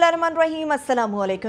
बसमिलीम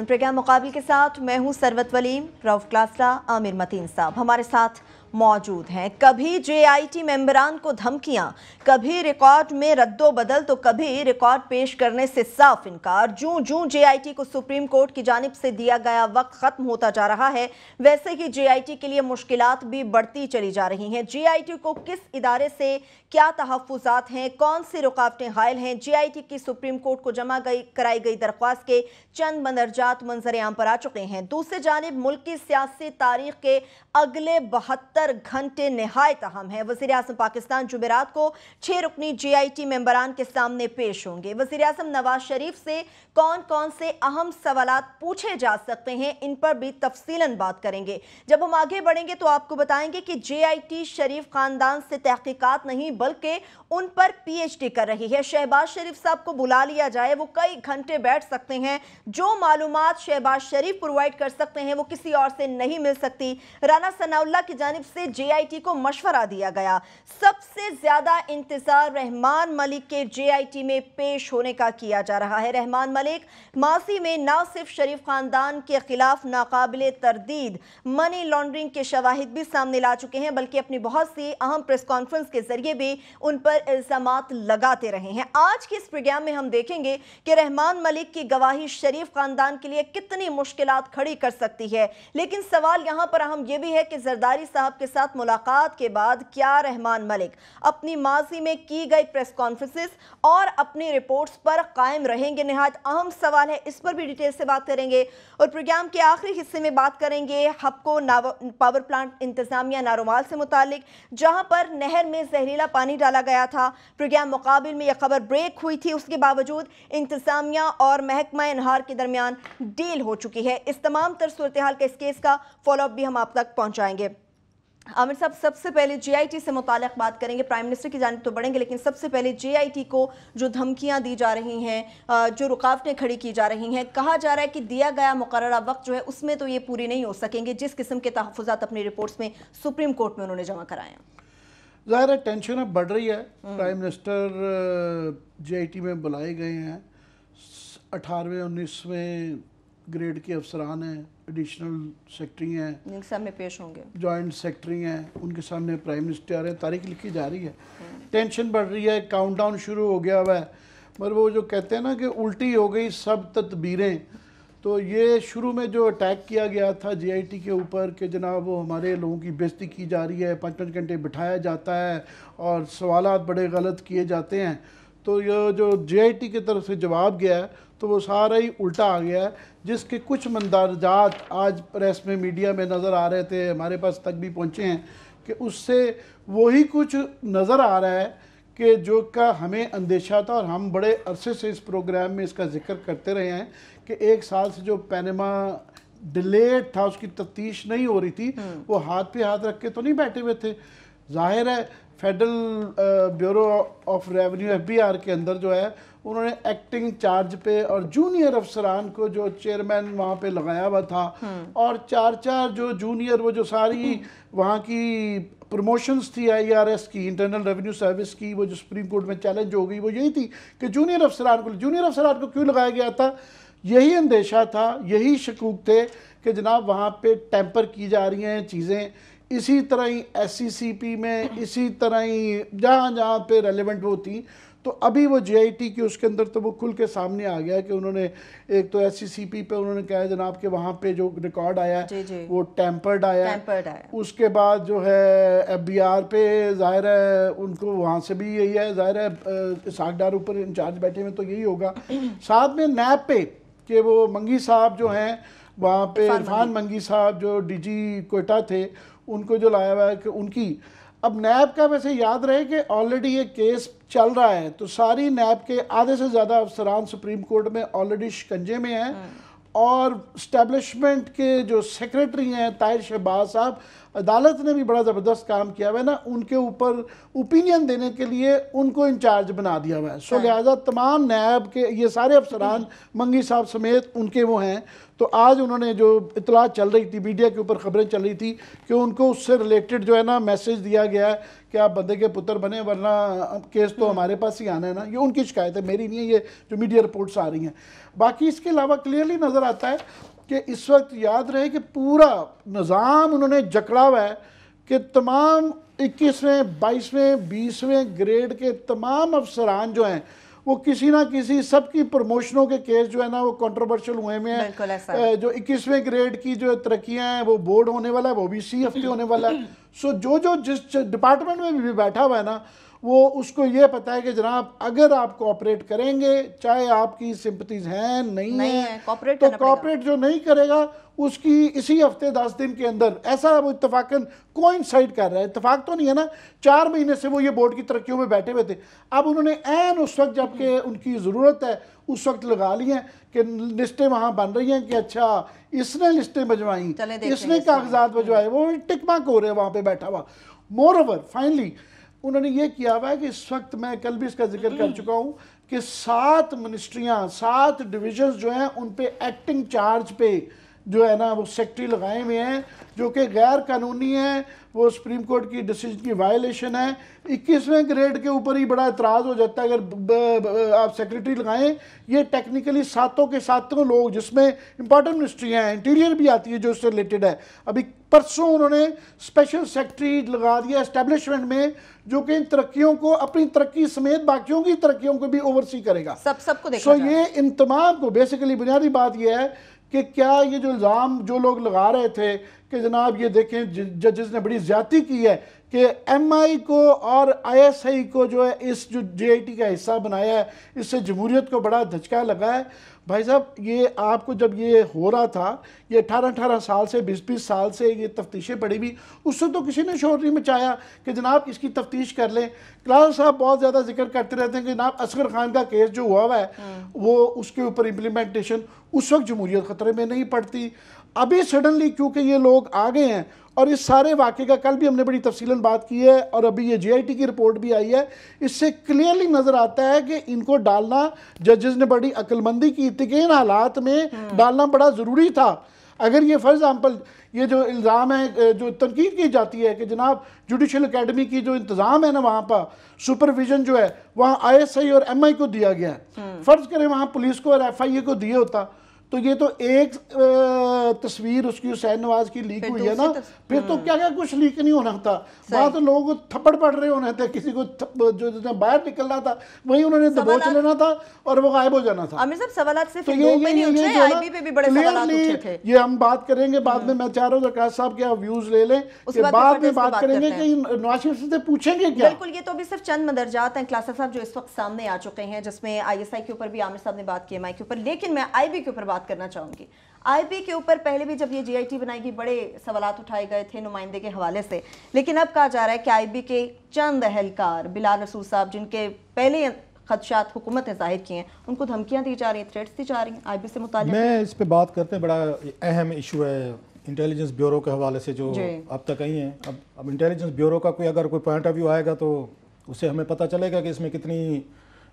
programme मुकाबले के साथ मैं हूं सरवत वलीम रऊफ क्लासला आमिर मतीन साहब हमारे साथ मौजूद हैं कभी जेआईटी मेंबरान को धमकियां कभी रिकॉर्ड में रद्दो बदल तो कभी रिकॉर्ड पेश करने से साफ इनकार जूं जूं जेआईटी को सुप्रीम कोर्ट की जानब से दिया गया वक्त ख़त्म होता जा रहा है वैसे ही जेआईटी के लिए मुश्किल भी बढ़ती चली जा रही हैं जेआईटी को किस इदारे से क्या तहफात हैं कौन सी रुकावटें हायल हैं जे आई टी की सुप्रीम कोर्ट को जमा गई कराई गई दरख्वास्त के चंद मंदरजात मंजर आम पर आ चुके हैं दूसरी जानब मुल्क की सियासी तारीख के अगले बहत्तर घंटे नहायत अहम है वजी अजम पाकिस्तान जुमेरात को छः रुकनी जे आई टी मेम्बरान के सामने पेश होंगे वजी अजम नवाज शरीफ से कौन कौन से अहम सवाल पूछे जा सकते हैं इन पर भी तफसीला बात करेंगे जब हम आगे बढ़ेंगे तो आपको बताएंगे कि जे आई टी शरीफ खानदान से तहकीकत नहीं बल्कि उन पर पीएचडी कर रही है शहबाज शरीफ साहब को बुला लिया जाए वो कई घंटे बैठ सकते हैं जो मालूम शहबाज शरीफ प्रोवाइड कर सकते हैं वो किसी और से नहीं मिल सकती राना सनाउल्ला की जानब से जे को मशवरा दिया गया सबसे ज्यादा इंतजार रहमान मलिक के जे में पेश होने का किया जा रहा है रहमान मलिक मासी में ना सिर्फ शरीफ खानदान के खिलाफ नाकबिल तरदीद मनी लॉन्ड्रिंग के शवाहिद भी सामने ला चुके हैं बल्कि अपनी बहुत सी अहम प्रेस कॉन्फ्रेंस के जरिए भी में उन पर इल्ज़ाम लगाते रहे हैं आज के इस प्रोग्राम में हम देखेंगे कि रहमान मलिक की गवाही शरीफ ख़ानदान के लिए कितनी मुश्किल खड़ी कर सकती है लेकिन सवाल यहाँ पर अहम यह भी है कि जरदारी साहब के साथ मुलाकात के बाद क्या रहमान मलिक अपनी माजी में की गई प्रेस कॉन्फ्रेंसिस और अपनी रिपोर्ट्स पर कायम रहेंगे नहायत अहम सवाल है इस पर भी डिटेल से बात करेंगे और प्रोग्राम के आखिरी हिस्से में बात करेंगे हबको पावर प्लांट इंतजामिया नारोमाल से मुतल जहां पर नहर में जहरीला पानी डाला गया था प्रोग्राम मुकाबले में यह खबर ब्रेक हुई थी उसके बावजूद इंतजामिया और महकमा इनहार के दरमियान डील हो चुकी है इस तमाम तर सूरत हाल के इस केस का फॉलोअप भी हम आप तक पहुँचाएंगे आमिर साहब सबसे पहले जीआईटी से मुतल बात करेंगे प्राइम मिनिस्टर की जानब तो बढ़ेंगे लेकिन सबसे पहले जीआईटी को जो धमकियां दी जा रही हैं जो रुकावटें खड़ी की जा रही हैं कहा जा रहा है कि दिया गया मुकर वक्त जो है उसमें तो ये पूरी नहीं हो सकेंगे जिस किस्म के तहफात अपनी रिपोर्ट्स में सुप्रीम कोर्ट में उन्होंने जमा कराए हैं ज़ाहिर है टेंशन अब बढ़ रही है प्राइम मिनिस्टर जीआईटी में बुलाए गए हैं अठारहवें उन्नीसवें ग्रेड के अफसरान हैं एडिशनल सेक्रेटरी हैं जिनके सामने पेश होंगे जॉइंट सेक्रेटरी हैं उनके सामने प्राइम मिनिस्टर आ रहे हैं तारीख लिखी जा रही है टेंशन हम्म। बढ़ रही है काउंटडाउन शुरू हो गया हुआ है मगर वो जो कहते हैं ना कि उल्टी हो गई सब तदबीरें तो ये शुरू में जो अटैक किया गया था जीआईटी के ऊपर कि जनाब वो हमारे लोगों की बेजती की जा रही है पाँच पाँच घंटे बिठाया जाता है और सवाल बड़े गलत किए जाते हैं तो ये जो जीआईटी की तरफ से जवाब गया है तो वो सारा ही उल्टा आ गया है जिसके कुछ मंदरजात आज प्रेस में मीडिया में नज़र आ रहे थे हमारे पास तक भी पहुँचे हैं कि उससे वही कुछ नज़र आ रहा है कि जो का हमें अंदेशा था और हम बड़े अरसे से इस प्रोग्राम में इसका जिक्र करते रहे हैं कि एक साल से जो पैनमा डिलेड था उसकी तफ्तीश नहीं हो रही थी हम्म। वो हाथ पे हाथ रख के तो नहीं बैठे हुए थे जाहिर है federal bureau of revenue R के अंदर जो है उन्होंने एक्टिंग चार्ज पे और जूनियर अफसरान को जो चेयरमैन वहाँ पे लगाया हुआ था हम्म। और चार चार जो जूनियर वो जो सारी वहाँ की प्रमोशंस थी आईआरएस की इंटरनल रेवेन्यू सर्विस की वो जो सुप्रीम कोर्ट में चैलेंज हो गई वो यही थी कि जूनियर अफसरान को जूनियर अफसरान को क्यों लगाया गया था यही अंदेशा था यही शकूक थे कि जनाब वहाँ पे टैंपर की जा रही हैं चीज़ें इसी तरह ही एस में इसी तरह ही जहाँ जहाँ पे रेलिवेंट वो थी तो अभी वो जे की उसके अंदर तो वो खुल के सामने आ गया कि उन्होंने एक तो एस पे उन्होंने कहा जनाब के वहाँ पे जो रिकॉर्ड आया जी वो टैंपर्ड आया टैंपर्ड आया उसके बाद जो है एफ पे ज़ाहिर है उनको वहाँ से भी यही है ज़ाहिर है सागडार ऊपर इंचार्ज बैठे हुए तो यही होगा साथ में नैब पे कि वो मंगी साहब जो हैं वहाँ पे इरफान मंगी साहब जो डीजी कोयटा थे उनको जो लाया हुआ है कि उनकी अब नैब का वैसे याद रहे कि ऑलरेडी ये केस चल रहा है तो सारी नैब के आधे से ज़्यादा अफसरान सुप्रीम कोर्ट में ऑलरेडी शिकंजे में हैं हाँ। और स्टैब्लिशमेंट के जो सेक्रेटरी हैं ताहिर शहबाज साहब अदालत ने भी बड़ा ज़बरदस्त काम किया हुआ है ना उनके ऊपर ओपिनियन देने के लिए उनको इंचार्ज बना दिया हुआ है सो लिहाजा तमाम नायब के ये सारे अफसरान मंगी साहब समेत उनके वो हैं तो आज उन्होंने जो इतला चल रही थी मीडिया के ऊपर खबरें चल रही थी कि उनको उससे रिलेटेड जो है ना मैसेज दिया गया है कि आप बंदे के पुत्र बने वरना केस तो hmm. हमारे पास ही आना है ना ये उनकी शिकायत है मेरी नहीं है ये जो मीडिया रिपोर्ट्स आ रही हैं बाकी इसके अलावा क्लियरली नज़र आता है कि इस वक्त याद रहे कि पूरा निज़ाम उन्होंने जकड़ा हुआ है कि तमाम इक्कीसवें बाईसवें बीसवें ग्रेड के तमाम अफसरान जो हैं वो किसी ना किसी सबकी प्रमोशनों के केस जो है ना वो कंट्रोवर्शियल हुए में है जो इक्कीसवें ग्रेड की जो तरक्याँ हैं वो बोर्ड होने वाला है वो भी सी हफ्ते होने वाला है सो जो जो जिस डिपार्टमेंट में भी बैठा हुआ है ना वो उसको ये पता है कि जनाब अगर आप कॉपरेट करेंगे चाहे आपकी सिंपतीज हैं नहीं, नहीं है, है तो कॉपरेट जो नहीं करेगा उसकी इसी हफ्ते दस दिन के अंदर ऐसा वो इतफाकन साइड कर रहा है इतफाक तो नहीं है ना चार महीने से वो ये बोर्ड की तरक्कियों में बैठे हुए थे अब उन्होंने एन उस वक्त जबकि उनकी ज़रूरत है उस वक्त लगा ली है कि लिस्टें वहाँ बन रही हैं कि अच्छा इसने लिस्टें भजवाई इसने कागजात भजवाए वो टिकमा को रहे वहां वहाँ पर बैठा हुआ मोर ओवर फाइनली उन्होंने ये किया हुआ है कि इस वक्त मैं कल भी इसका जिक्र कर चुका हूँ कि सात मिनिस्ट्रियाँ सात डिविजन्स जो हैं उन पर एक्टिंग चार्ज पे जो है ना वो सेक्ट्री लगाए हुए हैं जो कि गैर कानूनी हैं वो सुप्रीम कोर्ट की डिसीजन की वायलेशन है इक्कीसवें ग्रेड के ऊपर ही बड़ा एतराज़ हो जाता है अगर आप सेक्रेटरी लगाएं ये टेक्निकली सातों के सातों लोग जिसमें इंपॉर्टेंट मिनिस्ट्री हैं इंटीरियर भी आती है जो इससे रिलेटेड है अभी परसों उन्होंने स्पेशल सेक्रेटरी लगा दिया एस्टेब्लिशमेंट में जो कि इन तरक्कियों को अपनी तरक्की समेत बाकियों की तरक्कियों को भी ओवरसी करेगा सब सबको सो ये इन तमाम को बेसिकली बुनियादी बात यह है कि क्या ये जो इल्ज़ाम जो लोग लगा रहे थे कि जनाब ये देखें जजेस ने बड़ी ज्यादा की है कि एमआई को और आईएसआई को जो है इस जो टी का हिस्सा बनाया है इससे जमहूरियत को बड़ा धचका लगा है भाई साहब ये आपको जब ये हो रहा था ये अठारह अठारह साल से बीस बीस साल से ये तफ्तीशें पड़ी हुई उससे तो किसी ने शोर नहीं मचाया कि जनाब इसकी तफ्तीश कर लें क्लास साहब बहुत ज़्यादा जिक्र करते रहते हैं कि जनाब असगर खान का केस जो हुआ हुआ है हम्म। वो उसके ऊपर इम्प्लीमेंटेशन उस वक्त जमहूरियत ख़तरे में नहीं पड़ती अभी सडनली क्योंकि ये लोग आ गए हैं और इस सारे वाक्य का कल भी हमने बड़ी तफसीलन बात की है और अभी ये जीआईटी की रिपोर्ट भी आई है इससे क्लियरली नज़र आता है कि इनको डालना जजेस ने बड़ी अक्लमंदी की थी कि इन हालात में हम्म। डालना बड़ा ज़रूरी था अगर ये फॉर एग्ज़ाम्पल ये जो इल्ज़ाम है जो तनकीद की जाती है कि जनाब जुडिशल अकेडमी की जो इंतज़ाम है ना वहाँ पर सुपरविज़न जो है वहाँ आई एस आई और एम आई को दिया गया है हम्म। फ़र्ज़ करें वहाँ पुलिस को और एफ आई ए को दिए होता तो ये तो एक तस्वीर उसकी हुसैन नवाज की लीक हुई है ना फिर तो हाँ। क्या क्या कुछ लीक नहीं होना था वहां तो लोगों को थप्पड़ पड़ रहे होने थे किसी को जो बाहर निकलना था वही उन्होंने दबोच लेना था और वो गायब हो जाना था तो ये, हम बात करेंगे बाद में हाँ। मैं चाह रहा हूँ साहब के आप व्यूज ले लें उसके बाद में बात करेंगे कि नवाज शरीफ से पूछेंगे क्या बिल्कुल ये तो अभी सिर्फ चंद मदरजात हैं क्लासा साहब जो इस वक्त सामने आ चुके हैं जिसमें आई के ऊपर भी आमिर साहब ने बात की एम के ऊपर लेकिन मैं आई के ऊपर बात बात करना चाहूँगी आईपी के ऊपर पहले भी जब ये जीआईटी बनाई गई बड़े सवाल उठाए गए थे नुमाइंदे के हवाले से लेकिन अब कहा जा रहा है कि आईबी के चंद अहलकार बिलाल रसूल साहब जिनके पहले खदशात हुकूमत ने जाहिर किए हैं उनको धमकियाँ दी जा रही हैं थ्रेट्स दी जा रही हैं आई से मुताल मैं इस पर बात करते हैं बड़ा अहम इशू है इंटेलिजेंस ब्यूरो के हवाले से जो अब तक आई हैं अब अब इंटेलिजेंस ब्यूरो का कोई अगर कोई पॉइंट ऑफ व्यू आएगा तो उसे हमें पता चलेगा कि इसमें कितनी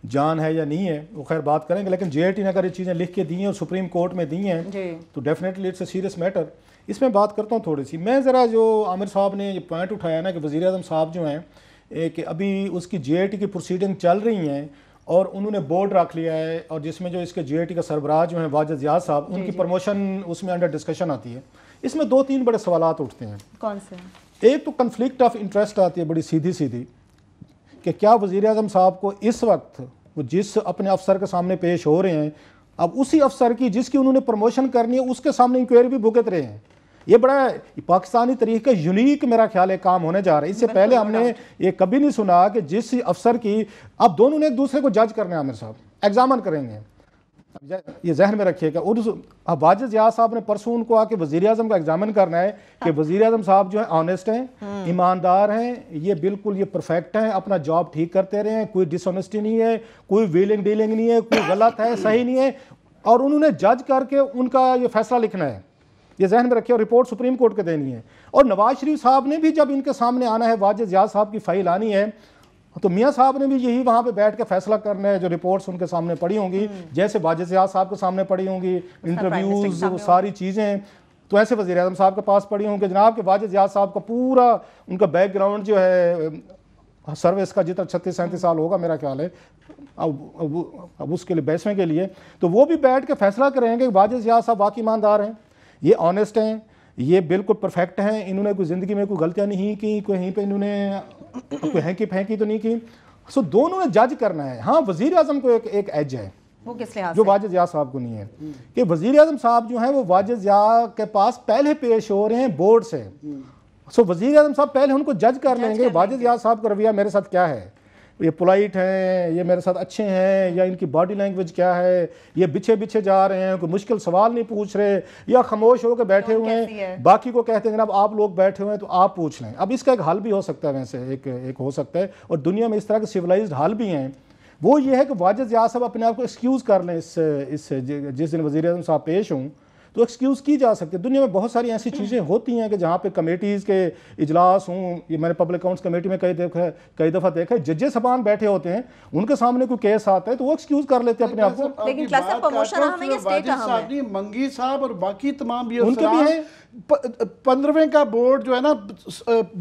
जान है या नहीं है वो खैर बात करेंगे लेकिन जे ने अगर ये चीज़ें लिख के दी हैं और सुप्रीम कोर्ट में दी हैं तो definitely it's a serious matter इसमें बात करता हूँ थोड़ी सी मैं ज़रा जो आमिर साहब ने ये पॉइंट उठाया ना कि वज़ी अजम साहब जो हैं कि अभी उसकी जे की प्रोसीडिंग चल रही हैं और उन्होंने बोर्ड रख लिया है और जिसमें जो इसके जे का सरबराज जो हैं वाजद याद साहब उनकी प्रमोशन उसमें अंडर डिस्कशन आती है इसमें दो तीन बड़े सवाल उठते हैं कौन से एक तो कन्फ्लिक्ट ऑफ इंटरेस्ट आती है बड़ी सीधी सीधी कि क्या वज़ी अजम साहब को इस वक्त वो जिस अपने अफसर के सामने पेश हो रहे हैं अब उसी अफसर की जिसकी उन्होंने प्रमोशन करनी है उसके सामने इंक्वायरी भी भुगत रहे हैं ये बड़ा पाकिस्तानी तरीके यूनिक मेरा ख्याल है काम होने जा रहा है इससे पहले हमने ये कभी नहीं सुना कि जिस अफसर की अब दोनों ने एक दूसरे को जज करने आमिर साहब एग्जामन करेंगे ये जहन में रखिएगा उर्दू वाजिद याद साहब ने परसों उनको आके वजीर अजम का एग्जामिन करना है कि हाँ। वजीर अजम साहब जो है ऑनेस्ट हैं हाँ। ईमानदार हैं ये बिल्कुल ये परफेक्ट हैं अपना जॉब ठीक करते रहे हैं कोई डिसऑनेस्टी नहीं है कोई व्हीलिंग डीलिंग नहीं है कोई गलत है सही नहीं है और उन्होंने जज करके उनका ये फैसला लिखना है ये जहन में रखिए और रिपोर्ट सुप्रीम कोर्ट के देनी है और नवाज शरीफ साहब ने भी जब इनके सामने आना है वाजिद याद साहब की फाइल आनी है तो मियाँ साहब ने भी यही वहाँ पे बैठ के फैसला करना है जो रिपोर्ट्स उनके सामने पड़ी होंगी हम्म। जैसे सियाज साहब के सामने पड़ी होंगी इंटरव्यूज़ सारी चीज़ें तो ऐसे वजी अजम साहब के पास पड़ी होंगे जनाब के वाजिद सियाज साहब का पूरा उनका बैकग्राउंड जो है सर्विस का जितना छत्तीस सैंतीस साल होगा मेरा ख्याल है अब अब, अब उसके लिए बैसने के लिए तो वो भी बैठ के फैसला करेंगे कि वाजिद याद साहब वाकई ईमानदार हैं ये ऑनेस्ट हैं ये बिल्कुल परफेक्ट हैं इन्होंने कोई ज़िंदगी में कोई गलतियाँ नहीं की कहीं पर इन्होंने कोई हैंकी फेंकी तो नहीं की सो दोनों ने जज करना है हाँ वजीर अजम को एक एक एज है वो किस लिहाज जो वाजिद जिया साहब को नहीं है कि वजीर अजम साहब जो हैं वो वाजिद या के पास पहले पेश हो रहे हैं बोर्ड से सो वजीर अजम साहब पहले उनको जज कर लेंगे वाजिद जिया साहब का रवैया मेरे साथ क्या है ये पोलाइट हैं ये मेरे साथ अच्छे हैं या इनकी बॉडी लैंग्वेज क्या है ये बिछे बिछे जा रहे हैं कोई मुश्किल सवाल नहीं पूछ रहे या खामोश होकर तो बैठे हुए हैं बाकी को कहते हैं जनाब आप लोग बैठे हुए हैं तो आप पूछ लें अब इसका एक हाल भी हो सकता है वैसे एक एक हो सकता है और दुनिया में इस तरह के सिविलाइज हाल भी हैं वो ये है कि वाजिद जया साहब अपने आप को एक्सक्यूज़ कर लें इस इस जिस दिन वजी साहब पेश हूँ तो एक्सक्यूज़ की जा सकती है दुनिया में बहुत सारी ऐसी चीज़ें होती हैं कि जहाँ पे कमेटीज़ के इजलास हों ये मैंने पब्लिक अकाउंट्स कमेटी में कई देखा है कई दफ़ा देखा है जजे सबान बैठे होते हैं उनके सामने कोई केस आता है तो वो एक्सक्यूज़ कर लेते हैं अपने आप को लेकिन मंगी साहब और बाकी तमाम उनके भी हैं पंद्रहवें का बोर्ड जो है ना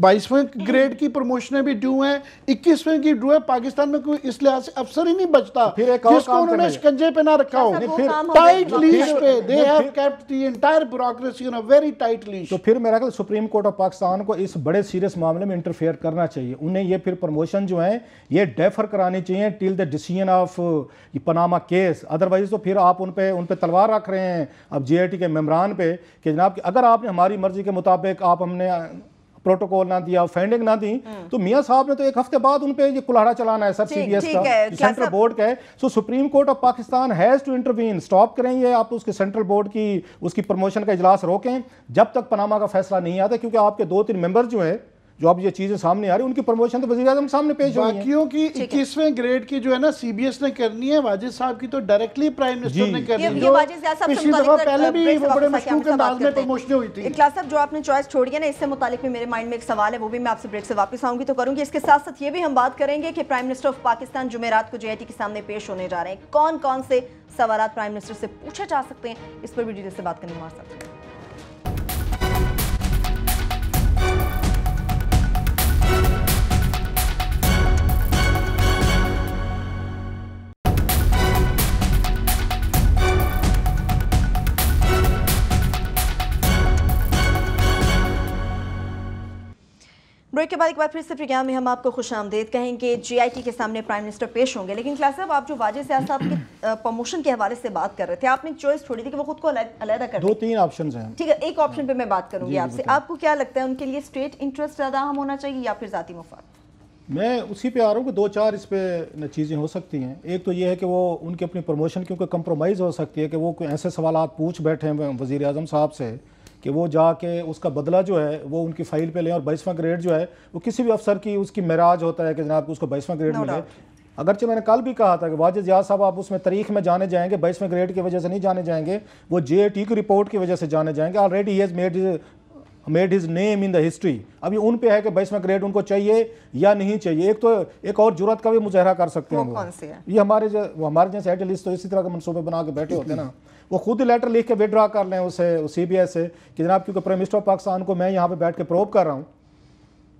बाईसवें ग्रेड की प्रमोशनें भी ड्यू हैं इक्कीसवें की ड्यू है पाकिस्तान में कोई इस लिहाज से अफसर ही नहीं बचता तो फिर एक जिसको उन्होंने शिकंजे पे ना रखा हो फिर टाइट लीज पे they have kept the entire bureaucracy on a very tight leash तो फिर मेरा ख्याल सुप्रीम कोर्ट ऑफ पाकिस्तान को इस बड़े सीरियस मामले में इंटरफेयर करना चाहिए उन्हें ये फिर प्रमोशन जो है ये डेफर करानी चाहिए till the decision of Panama case otherwise तो फिर आप उन पर उन पर तलवार रख रहे हैं अब जे के मेम्बरान पे कि जनाब अगर आप आपने हमारी मर्जी के मुताबिक आप हमने प्रोटोकॉल ना दिया फाइंडिंग ना दी हम्म। तो मियां साहब ने तो एक हफ्ते बाद उन पे ये कुल्हाड़ा चलाना है सर सीबीएस का सेंट्रल बोर्ड का है so Supreme Court of Pakistan has to intervene stop करें ये आप उसके सेंट्रल बोर्ड की उसकी प्रमोशन का इजलास रोकें जब तक पनामा का फैसला नहीं आता क्योंकि आपके दो तीन मेंबर जो है जो अब ये चीज़ें सामने आ रही उनकी प्रमोशन तो वजी अजम सामने पेश बाकियों की इक्कीसवें ग्रेड की जो है ना सीबीएस ने करनी है वाजिद साहब की तो डायरेक्टली प्राइम मिनिस्टर ने करनी साहब जो आपने चॉइस छोड़ी है ना इससे मुतालिक भी मेरे माइंड में एक सवाल है वो भी मैं आपसे ब्रेक से वापस आऊंगी तो करूंगी इसके साथ साथ ये भी हम बात करेंगे कि प्राइम मिनिस्टर ऑफ पाकिस्तान जुमेरात को जे के सामने पेश होने जा रहे हैं कौन कौन से सवाल प्राइम मिनिस्टर से पूछे जा सकते हैं इस पर भी डिटेल से बात करने हमारे साथ ब्रेक के बाद एक बार फिर से प्रोग्राम में हम आपको खुश आमदेद कहेंगे जीआईटी के सामने प्राइम मिनिस्टर पेश होंगे लेकिन क्लास साहब आप जो वाजे से साहब के प्रमोशन के हवाले से बात कर रहे थे आपने चॉइस छोड़ी थी कि वो खुद को अलहदा कर दो तीन ऑप्शन हैं ठीक है एक ऑप्शन पे मैं बात करूंगी आपसे आपको क्या लगता है उनके लिए स्टेट इंटरेस्ट ज़्यादा अहम होना चाहिए या फिर ज़ाती मफाद मैं उसी पे आ रहा हूँ कि दो चार इस पर चीज़ें हो सकती हैं एक तो ये है कि वो उनकी अपनी प्रमोशन क्योंकि कम्प्रोमाइज़ हो सकती है कि वो कोई ऐसे सवाल पूछ बैठे हैं वज़ी अजम साहब से कि वो जाके उसका बदला जो है वो उनकी फ़ाइल पे लें और बाईसवां ग्रेड जो है वो किसी भी अफसर की उसकी मराज होता है कि जनाब उसको बाईसवां ग्रेड no मिले अगरचे मैंने कल भी कहा था कि वाजिद याद साहब आप उसमें तारीख में जाने जाएंगे बाईसवें ग्रेड की वजह से नहीं जाने जाएंगे वो जे की रिपोर्ट की वजह से जाने जाएंगे already he's made made his name in the history अभी उन पे है कि बाईसवा ग्रेड उनको चाहिए या नहीं चाहिए एक तो एक और जरूरत का भी मुजाहरा कर सकते हैं ये हमारे जो हमारे जैसे एटलिस्ट तो इसी तरह के मनसूबे बना के बैठे होते हैं ना वो खुद ही लेटर लिख के विदड्रा कर लें उसे सी बी आई से कि जनाब क्योंकि प्राइम मिनिस्टर ऑफ पाकिस्तान को मैं यहाँ पर बैठ के प्रोव कर रहा हूँ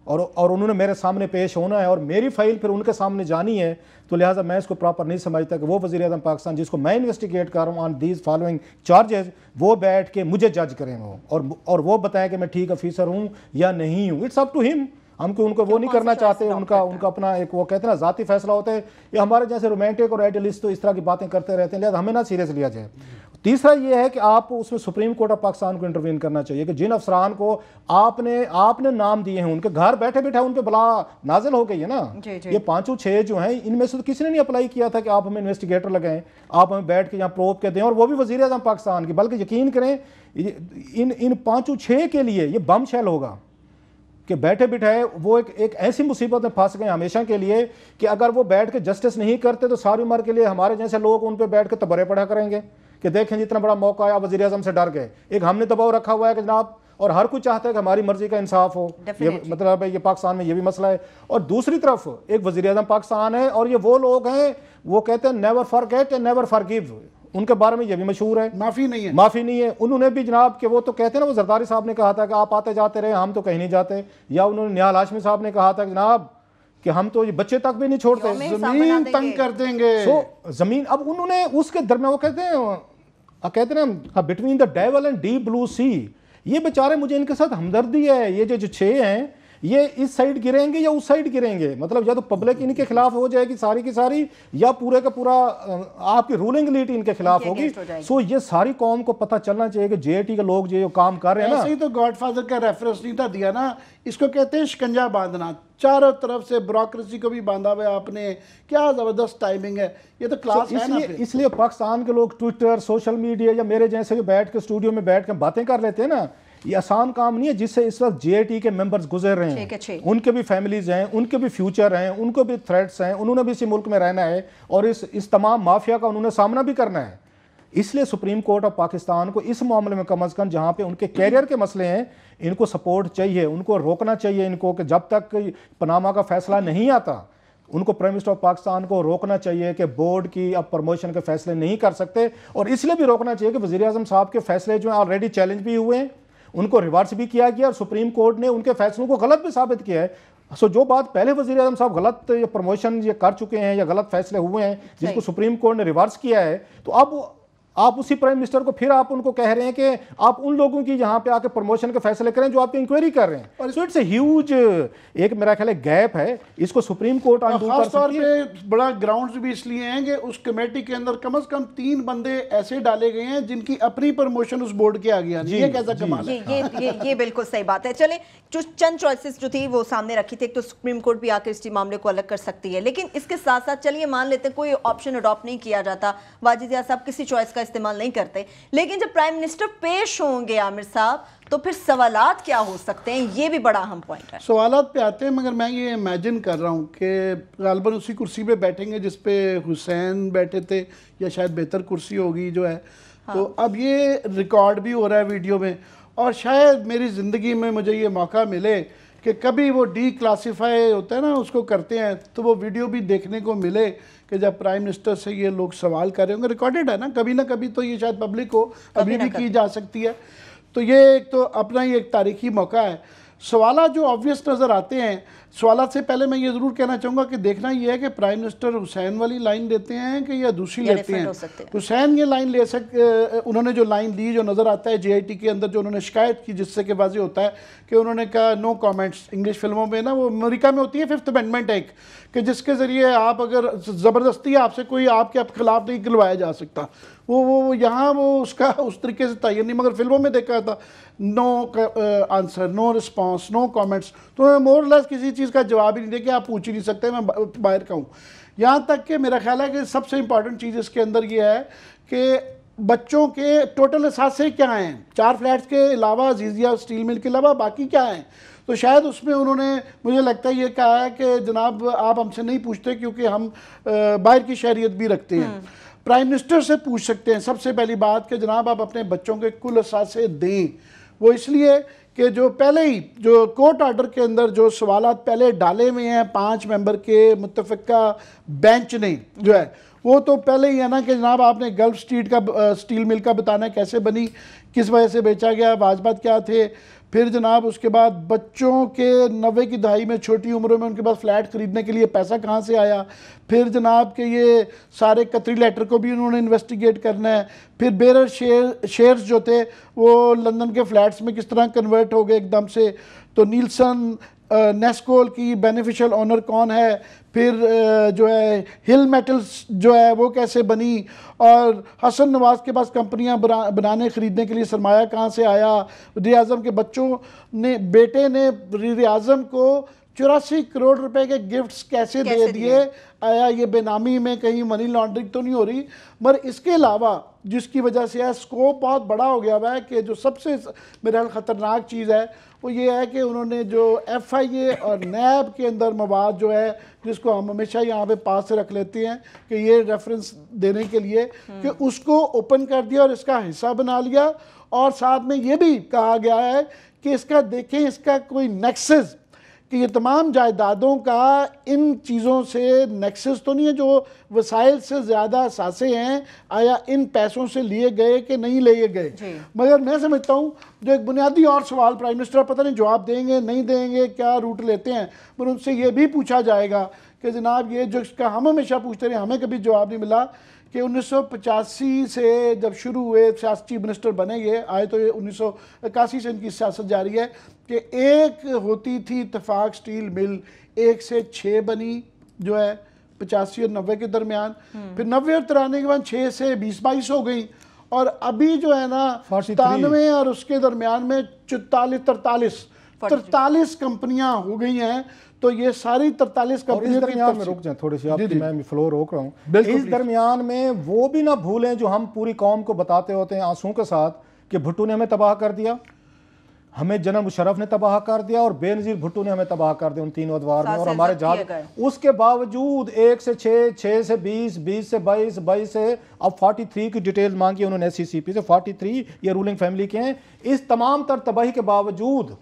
और और उन्होंने मेरे सामने पेश होना है और मेरी फाइल फिर उनके सामने जानी है तो लिहाजा मैं इसको प्रॉपर नहीं समझता कि वो वजी अजम पाकिस्तान जिसको मैं इन्वेस्टिगेट कर रहा हूँ ऑन दीज फॉलोइंग चार्जेज वो बैठ के मुझे जज करें वो और और वो बताएं कि मैं ठीक ऑफिसर हूँ या नहीं हूँ इट्स अप टू हिम हम कोई उनको वो नहीं करना चाहते उनका उनका अपना एक वो कहते ना जाती फैसला होता है ये हमारे जैसे रोमांटिक और आइडियलिस्ट तो इस तरह की बातें करते रहते हैं लिहाजा हमें ना सीरियस लिया जाए तीसरा ये है कि आप उसमें सुप्रीम कोर्ट ऑफ पाकिस्तान को इंटरवीन करना चाहिए कि जिन अफसरान को आपने आपने नाम दिए हैं उनके घर बैठे बैठे उन पर बला नाजिल हो गई है ना जे, जे। ये पांचों छः जो हैं इनमें से तो किसी ने नहीं अप्लाई किया था कि आप हमें इन्वेस्टिगेटर लगाएं आप हमें बैठ के यहाँ प्रोप के दें और वो भी वजी अजम पाकिस्तान की बल्कि यकीन करें इन इन पाँचों छः के लिए ये बम शैल होगा कि बैठे बिठाए वो एक एक ऐसी मुसीबत में फंस गए हमेशा के लिए कि अगर वो बैठ के जस्टिस नहीं करते तो सारी उम्र के लिए हमारे जैसे लोग उन पर बैठ के तबरे पढ़ा करेंगे कि देखें जितना बड़ा मौका आया वजी अजम से डर गए एक हमने दबाव रखा हुआ है कि जनाब और हर कोई चाहता है कि हमारी मर्जी का इंसाफ हो ये मतलब है ये पाकिस्तान में ये भी मसला है और दूसरी तरफ एक वजी अजम पाकिस्तान है और ये वो लोग हैं वो कहते हैं never forget and never forgive उनके बारे में यह भी मशहूर है माफ़ी नहीं है माफ़ी नहीं है उन्होंने भी जनाब के वो तो कहते ना वो जरदारी साहब ने कहा था कि आप आते जाते रहे हम तो कहीं नहीं जाते या उन्होंने न्याल हाशमी साहब ने कहा था जनाब कि हम तो ये बच्चे तक भी नहीं छोड़ते जमीन तंग कर देंगे सो जमीन अब उन्होंने उसके दरम्यान वो कहते हैं कहते ना between the devil and deep blue sea ये बेचारे मुझे इनके साथ हमदर्दी है ये जो जो छः हैं ये इस साइड गिरेंगे या उस साइड गिरेंगे मतलब या तो पब्लिक इनके खिलाफ हो जाएगी सारी की सारी या पूरे का पूरा आपकी रूलिंग लीड इनके खिलाफ होगी सो ये सारी कौम को पता चलना चाहिए कि जेएटी के लोग जो काम कर रहे हैं ना तो गॉडफादर का रेफरेंस नहीं था दिया ना इसको कहते हैं शिकंजा बांधना चारों तरफ से ब्रोक्रेसी को भी बांधा हुआ आपने क्या ज़बरदस्त टाइमिंग है ये तो क्लास इसलिए इसलिए पाकिस्तान के लोग ट्विटर सोशल मीडिया या मेरे जैसे जो बैठ के स्टूडियो में बैठ कर बातें कर लेते हैं ना ये आसान काम नहीं है जिससे इस वक्त जे के मेंबर्स गुजर रहे हैं उनके भी फैमिलीज हैं उनके भी फ्यूचर हैं उनको भी थ्रेट्स हैं उन्होंने भी इसी मुल्क में रहना है और इस इस तमाम माफिया का उन्होंने सामना भी करना है इसलिए सुप्रीम कोर्ट ऑफ पाकिस्तान को इस मामले में कम अज़ कम जहाँ पे उनके कैरियर के मसले हैं इनको सपोर्ट चाहिए उनको रोकना चाहिए इनको कि जब तक पनामा का फैसला नहीं आता उनको प्राइम मिनिस्टर ऑफ पाकिस्तान को रोकना चाहिए कि बोर्ड की अब प्रमोशन के फैसले नहीं कर सकते और इसलिए भी रोकना चाहिए कि वजी अजम साहब के फैसले जो हैं ऑलरेडी चैलेंज भी हुए हैं उनको रिवर्स भी किया गया और सुप्रीम कोर्ट ने उनके फैसलों को गलत भी साबित किया है सो जो बात पहले वजीर अजम साहब गलत प्रमोशन ये कर चुके हैं या गलत फैसले हुए हैं जिसको सुप्रीम कोर्ट ने रिवर्स किया है तो अब आप उसी प्राइम मिनिस्टर को फिर आप उनको कह रहे हैं कि आप उन लोगों की यहाँ पे आके प्रमोशन के फैसले करें जो आपकी इंक्वायरी कर रहे हैं सो इट्स ह्यूज एक मेरा ख्याल गैप है इसको सुप्रीम कोर्ट खास तौर बड़ा ग्राउंड भी इसलिए हैं कि उस कमेटी के अंदर कम अज कम तीन बंदे ऐसे डाले गए हैं जिनकी अपनी प्रमोशन उस बोर्ड के आ गया ये कैसा कमाल ये ये ये बिल्कुल सही बात है चले जो चंद चॉइसिस जो थी वो सामने रखी थी तो सुप्रीम कोर्ट भी आकर इस मामले को अलग कर सकती है लेकिन इसके साथ साथ चलिए मान लेते कोई ऑप्शन अडॉप्ट नहीं किया जाता वाजिद साहब किसी चॉइस का इस्तेमाल नहीं करते लेकिन जब प्राइम मिनिस्टर पेश होंगे आमिर साहब तो फिर सवालात क्या हो सकते हैं ये भी बड़ा अहम पॉइंट है सवालात पे आते हैं मगर मैं ये इमेजिन कर रहा हूँ कि गालबन उसी कुर्सी पे बैठेंगे जिस पे हुसैन बैठे थे या शायद बेहतर कुर्सी होगी जो है हाँ। तो अब ये रिकॉर्ड भी हो रहा है वीडियो में और शायद मेरी ज़िंदगी में मुझे ये मौका मिले कि कभी वो डी क्लासीफाई होता है ना उसको करते हैं तो वो वीडियो भी देखने को मिले कि जब प्राइम मिनिस्टर से ये लोग सवाल कर रहे होंगे रिकॉर्डेड है ना कभी ना कभी तो ये शायद पब्लिक को अभी भी की जा सकती है तो ये एक तो अपना ही एक तारीखी मौका है सवाल जो ऑब्वियस नज़र आते हैं सवाल से पहले मैं ये जरूर कहना चाहूँगा कि देखना ये है कि प्राइम मिनिस्टर हुसैन वाली लाइन देते हैं कि या दूसरी लेते हैं हुसैन ये लाइन ले सक उन्होंने जो लाइन ली जो नज़र आता है जीआईटी के अंदर जो उन्होंने शिकायत की जिससे कि वाजी होता है कि उन्होंने कहा नो कॉमेंट्स इंग्लिश फिल्मों में ना वो अमरीका में होती है फिफ्थ अमेंडमेंट एक कि जिसके ज़रिए आप अगर ज़बरदस्ती आपसे कोई आपके आप खिलाफ नहीं गिलवाया जा सकता वो वो यहाँ वो उसका उस तरीके से तय नहीं मगर फिल्मों में देखा था no answer no response no comments तो मोर लेस किसी चीज़ चीज़ का जवाब ही नहीं दे कि आप पूछ ही नहीं सकते मैं बाहर का हूँ यहाँ तक कि मेरा ख्याल है कि सबसे इंपॉर्टेंट चीज़ इसके अंदर यह है कि बच्चों के टोटल असासे क्या हैं चार फ्लैट्स के अलावा जीजिया स्टील मिल के अलावा बाकी क्या हैं तो शायद उसमें उन्होंने मुझे लगता है ये कहा है कि जनाब आप हमसे नहीं पूछते क्योंकि हम बाहर की शहरीत भी रखते हैं प्राइम हम्म। मिनिस्टर से पूछ सकते हैं सबसे पहली बात कि जनाब आप अपने बच्चों के कुल असासे दें वो इसलिए कि जो पहले ही जो कोर्ट ऑर्डर के अंदर जो सवाल पहले डाले हुए हैं पाँच मेंबर के मुतफ़ा बेंच ने जो है वो तो पहले ही है ना कि जनाब आपने गल्फ स्ट्रीट का स्टील मिल का बताना कैसे बनी किस वजह से बेचा गया वाजबात क्या थे फिर जनाब उसके बाद बच्चों के नबे की दहाई में छोटी उम्रों में उनके पास फ्लैट ख़रीदने के लिए पैसा कहाँ से आया फिर जनाब के ये सारे कतरी लेटर को भी उन्होंने इन्वेस्टिगेट करना है फिर बेरर शेयर शेयर्स जो थे वो लंदन के फ्लैट्स में किस तरह कन्वर्ट हो गए एकदम से तो नीलसन नेस्कोल की बेनिफिशियल ऑनर कौन है फिर जो है हिल मेटल्स जो है वो कैसे बनी और हसन नवाज़ के पास कंपनियां बना, बनाने ख़रीदने के लिए सरमाया कहाँ से आया रियाज़म के बच्चों ने बेटे ने रियाज़म को चौरासी करोड़ रुपए के गिफ्ट्स कैसे, कैसे दे दिए आया ये बेनामी में कहीं मनी लॉन्ड्रिंग तो नहीं हो रही मगर इसके अलावा जिसकी वजह से यह स्कोप बहुत बड़ा हो गया हुआ है कि जो सबसे मेरे ख्याल ख़तरनाक चीज़ है वो ये है कि उन्होंने जो एफ आई ए और नैब के अंदर मवाद जो है जिसको हम हमेशा यहाँ पे पास रख लेते हैं कि ये रेफरेंस देने के लिए हम्म। कि उसको ओपन कर दिया और इसका हिस्सा बना लिया और साथ में ये भी कहा गया है कि इसका देखें इसका कोई नेक्सेस कि ये तमाम जायदादों का इन चीज़ों से नेक्सस तो नहीं है जो वसाइल से ज़्यादा सासे हैं आया इन पैसों से लिए गए कि नहीं लिए गए मगर मैं समझता हूँ जो एक बुनियादी और सवाल प्राइम मिनिस्टर पता नहीं जवाब देंगे नहीं देंगे क्या रूट लेते हैं पर उनसे ये भी पूछा जाएगा कि जनाब ये जो इसका हम हमेशा पूछते रहे हमें कभी जवाब नहीं मिला कि उन्नीस से जब शुरू हुए सियासी मिनिस्टर बने ये आए तो ये उन्नीस से इनकी सियासत जारी है कि एक होती थी इतफाक स्टील मिल एक से छ बनी जो है पचासी और नब्बे के दरमियान हम्म। फिर नब्बे और तिरानवे के बाद छः से बीस बाईस हो गई और अभी जो है ना सतानवे और उसके दरमियान में चौतालीस तरतालीस तरतालीस कंपनियां हो गई हैं तो ये सारी तरतालीस कंपनियां में रुक जाए थोड़ी सी आपकी मैं फ्लो रोक रहा हूँ इस दरमियान में वो भी ना भूलें जो हम पूरी कौम को बताते होते हैं आंसू के साथ कि भुट्टू ने हमें तबाह कर दिया हमें जनरल मुशरफ ने तबाह कर दिया और बेनजीर भुट्टो ने हमें तबाह कर दिया उन तीनों अदवार में और हमारे जहाज उसके बावजूद एक से छः छः से बीस बीस से बाईस बाईस से अब फोर्टी थ्री की डिटेल मांगी उन्होंने एस से फोर्टी थ्री ये रूलिंग फैमिली के हैं इस तमाम तर तबाही के बावजूद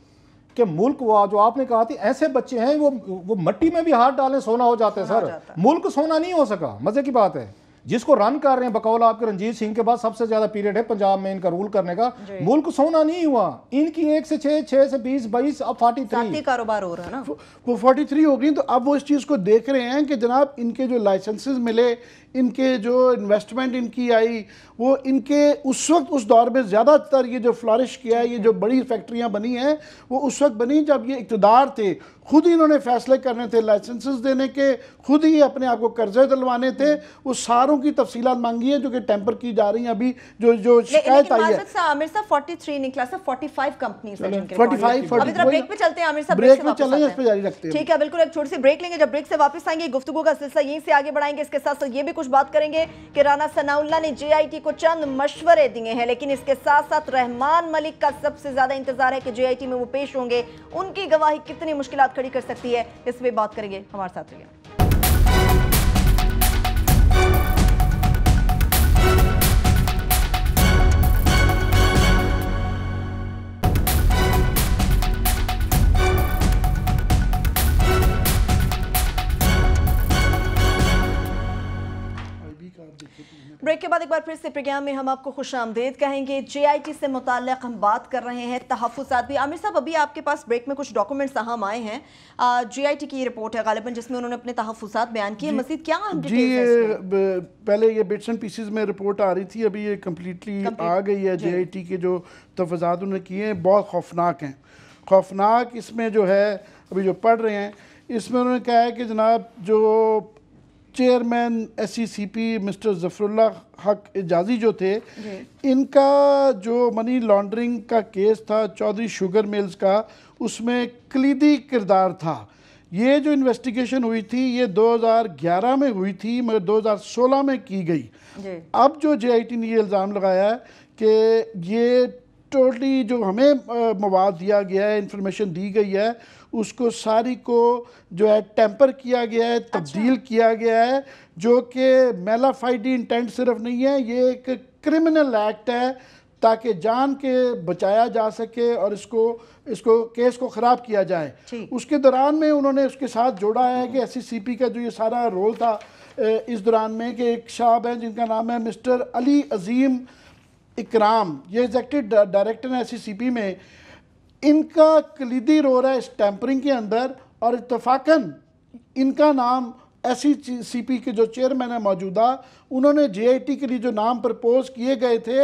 के मुल्क वो जो आपने कहा थी ऐसे बच्चे हैं वो वो मट्टी में भी हाथ डालें सोना हो जाते हैं सर मुल्क सोना नहीं हो सका मज़े की बात है जिसको रन कर रहे हैं बकौल आपके रंजीत सिंह के बाद सबसे ज्यादा पीरियड है पंजाब में इनका रूल करने का मुल्क सोना नहीं हुआ इनकी एक से छह छह से बीस बाईस अब फोर्टी थ्री कारोबार हो रहा है ना वो फोर्टी थ्री हो गई तो अब वो इस चीज को देख रहे हैं कि जनाब इनके जो लाइसेंसिस मिले इनके जो इन्वेस्टमेंट इनकी आई वो इनके उस वक्त उस दौर में ज़्यादातर ये जो फ्लारिश किया है ये जो बड़ी फैक्ट्रियाँ बनी हैं वो उस वक्त बनी जब ये इकतदार थे खुद ही इन्होंने फैसले करने थे लाइसेंसेस देने के खुद ही अपने आप को कर्जे दिलवाने थे उस सारों की तफसीलात मांगी है जो कि टेम्पर की जा रही है अभी जो जो शिकायत आई है साहब ब्रेक में चलते हैं ठीक है बिल्कुल एक छोटी सी ब्रेक लेंगे जब ब्रेक से वापस आएंगे गुफ्तु का सिलसिला यहीं से आगे बढ़ाएंगे इसके साथ ये भी कुछ कुछ बात करेंगे कि राना सनाउल्ला ने जेआईटी को चंद मशवरे दिए हैं लेकिन इसके साथ साथ रहमान मलिक का सबसे ज्यादा इंतजार है कि जेआईटी में वो पेश होंगे उनकी गवाही कितनी मुश्किल खड़ी कर सकती है इस पर बात करेंगे हमारे साथ रहिए ब्रेक के बाद एक बार फिर से प्रोग्राम में हम आपको खुश आमदेद कहेंगे जे से मुतल हम बात कर रहे हैं तहफ़ात भी आमिर साहब अभी आपके पास ब्रेक में कुछ डॉक्यूमेंट्स अहम आए हैं जे की रिपोर्ट है गालिबा जिसमें उन्होंने अपने तहफ़ात बयान किए मजीद क्या हम जी ये पहले ये बिट्स एंड पीसीज में रिपोर्ट आ रही थी अभी ये कम्प्लीटली आ गई है जे के जो तफजात उन्होंने किए हैं बहुत खौफनाक हैं खौफनाक इसमें जो है अभी जो पढ़ रहे हैं इसमें उन्होंने कहा है कि जनाब जो chairman S e mister Zafarullah Haq Ejazi जो थे इनका जो मनी लॉन्ड्रिंग का केस था चौधरी शुगर मिल्स का उसमें कलीदी किरदार था ये जो इन्वेस्टिगेशन हुई थी ये 2011 में हुई थी मगर 2016 में की गई अब जो जेआईटी ने ये इल्ज़ाम लगाया है कि ये टोटली जो हमें मवाद दिया गया है इंफॉर्मेशन दी गई है उसको सारी को जो है टेम्पर किया गया है अच्छा। तब्दील अच्छा। किया गया है जो कि मेलाफाइडी इंटेंट सिर्फ नहीं है ये एक क्रिमिनल एक्ट है ताकि जान के बचाया जा सके और इसको इसको केस को ख़राब किया जाए उसके दौरान में उन्होंने उसके साथ जोड़ा है कि एस हाँ। का जो ये सारा रोल था इस दौरान में कि एक शाब है जिनका नाम है मिस्टर अली अजीम इकराम ये एग्जैक्टिव डायरेक्टर हैं एस में इनका कलीदी रहा है इस टैंपरिंग के अंदर और इतफाक़न इनका नाम एस सी पी के जो चेयरमैन है मौजूदा उन्होंने जे के लिए जो नाम प्रपोज किए गए थे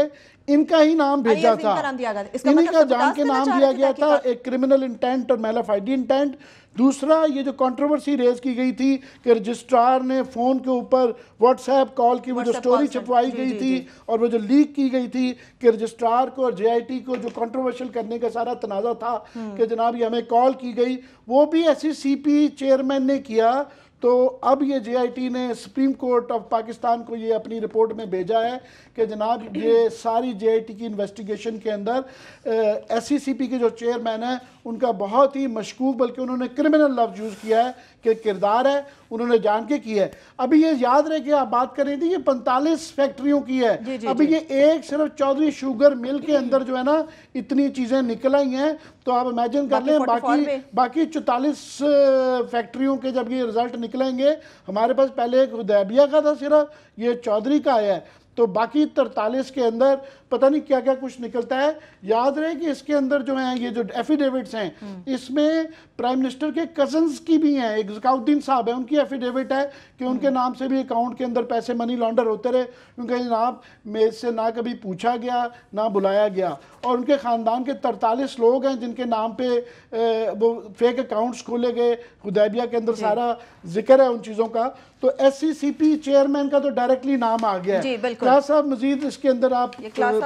इनका ही नाम भेजा था इन्हीं का जान के नाम दिया गया था मतलब एक क्रिमिनल इंटेंट और मेलाफाइडी इंटेंट दूसरा ये जो कंट्रोवर्सी रेज की गई थी कि रजिस्ट्रार ने फ़ोन के ऊपर व्हाट्सएप कॉल की वो जो स्टोरी छपवाई गई थी और वो जो लीक की गई थी कि रजिस्ट्रार को और जेआईटी को जो कंट्रोवर्शियल करने का सारा तनाज़ा था हम्म। कि जनाब ये हमें कॉल की गई वो भी ऐसी सीपी चेयरमैन ने किया तो अब ये जेआईटी ने सुप्रीम कोर्ट ऑफ पाकिस्तान को ये अपनी रिपोर्ट में भेजा है कि जनाब ये सारी जेआईटी की इन्वेस्टिगेशन के अंदर एससीसीपी e के जो चेयरमैन हैं उनका बहुत ही मशकूक बल्कि उन्होंने क्रिमिनल लफ्ज यूज़ किया है के किरदार है उन्होंने जान के की है अभी ये याद रहे कि आप बात कर रही थी ये पैंतालीस फैक्ट्रियों की है जी, जी, अभी जी. ये एक सिर्फ चौधरी शुगर मिल के अंदर जो है ना इतनी चीज़ें निकल आई हैं तो आप इमेजिन कर लें बाकी बाकी चौतालीस फैक्ट्रियों के जब ये रिजल्ट निकलेंगे हमारे पास पहले एक उदैबिया का था सिर्फ ये चौधरी का आया है तो बाकी तरतालीस के अंदर पता नहीं क्या क्या कुछ निकलता है याद रहे कि इसके अंदर जो है ये जो एफिडेविट्स हैं हम्म। इसमें प्राइम मिनिस्टर के कजन्स की भी हैं एक जकाउद्दीन साहब है उनकी एफिडेविट है कि उनके हम्म। नाम से भी अकाउंट के अंदर पैसे मनी लॉन्डर होते रहे उनका जनाब मेज से ना कभी पूछा गया ना बुलाया गया और उनके ख़ानदान के तरतालीस लोग हैं जिनके नाम पे वो फेक अकाउंट्स खोले गए खुदैबिया के अंदर सारा जिक्र है उन चीज़ों का तो एस चेयरमैन का तो डायरेक्टली नाम आ गया है क्या साहब मजीद इसके अंदर आप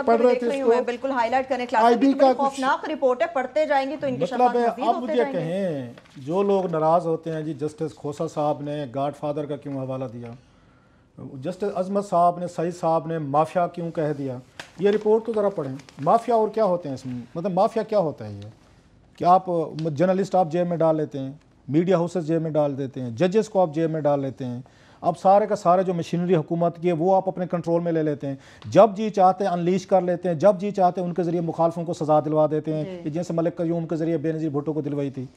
पढ़ तो रहे थे इसको बिल्कुल हाईलाइट करें आईबी का खौफनाक रिपोर्ट है पढ़ते जाएंगे तो इनके मतलब आप मुझे कहें जो लोग नाराज होते हैं जी जस्टिस खोसा साहब ने गाड फादर का क्यों हवाला दिया जस्टिस अजमत साहब ने सईद साहब ने माफिया क्यों कह दिया ये रिपोर्ट तो ज़रा पढ़ें माफिया और क्या होते हैं इसमें मतलब माफिया क्या होता है ये क्या आप जर्नलिस्ट आप जेब में डाल लेते हैं मीडिया हाउसेस जेब में डाल देते हैं जजेस को आप जेब में डाल लेते हैं अब सारे का सारे जो मशीनरी हुकूमत की है वो आप अपने कंट्रोल में ले लेते हैं जब जी चाहते हैं अनलीश कर लेते हैं जब जी चाहते हैं उनके जरिए मुखालफों को सजा दिलवा देते हैं कि जैसे मलिक कयूम उनके जरिए बेनजीर भुट्टो को दिलवाई थी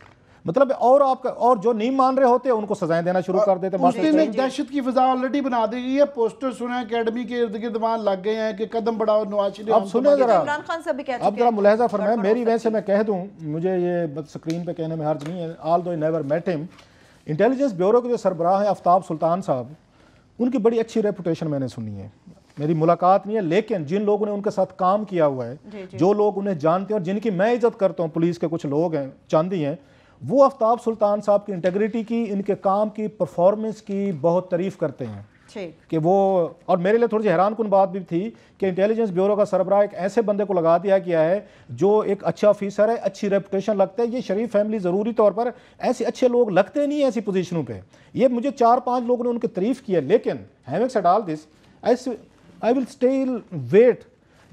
मतलब और आपका और जो नहीं मान रहे होते हैं उनको सजाएं देना शुरू कर देते हैं दहशत की फिजा ऑलरेडी बना दी गई है पोस्टर सुने अकेडमी के इर्द गिर्द वहां लग गए हैं कि कदम बढ़ाओ नवाज शरीफ अब सुने जरा अब जरा मुलाहजा फरमाए मेरी वजह से मैं कह दूं मुझे ये स्क्रीन पे कहने में हर्ज नहीं है although never met him intelligence bureau के जो सरबराह हैं आफ्ताब सुल्तान साहब उनकी बड़ी अच्छी रेपुटेशन मैंने सुनी है मेरी मुलाकात नहीं है लेकिन जिन लोगों ने उनके साथ काम किया हुआ है जी जी। जो लोग उन्हें जानते हैं और जिनकी मैं इज्जत करता हूँ पुलिस के कुछ लोग हैं चांदी हैं वो आफ्ताब सुल्तान साहब की इंटेग्रिटी की इनके काम की परफॉर्मेंस की बहुत तारीफ़ करते हैं कि वो और मेरे लिए थोड़ी सी हैरान कन बात भी थी कि इंटेलिजेंस ब्यूरो का सरबराह एक ऐसे बंदे को लगा दिया गया है जो एक अच्छा ऑफिसर है अच्छी रेपुटेशन लगता है ये शरीफ फैमिली ज़रूरी तौर पर ऐसे अच्छे लोग लगते नहीं ऐसी पोजिशनों पर ये मुझे चार पाँच लोगों ने उनकी तारीफ़ की है लेकिन having said all this I will still wait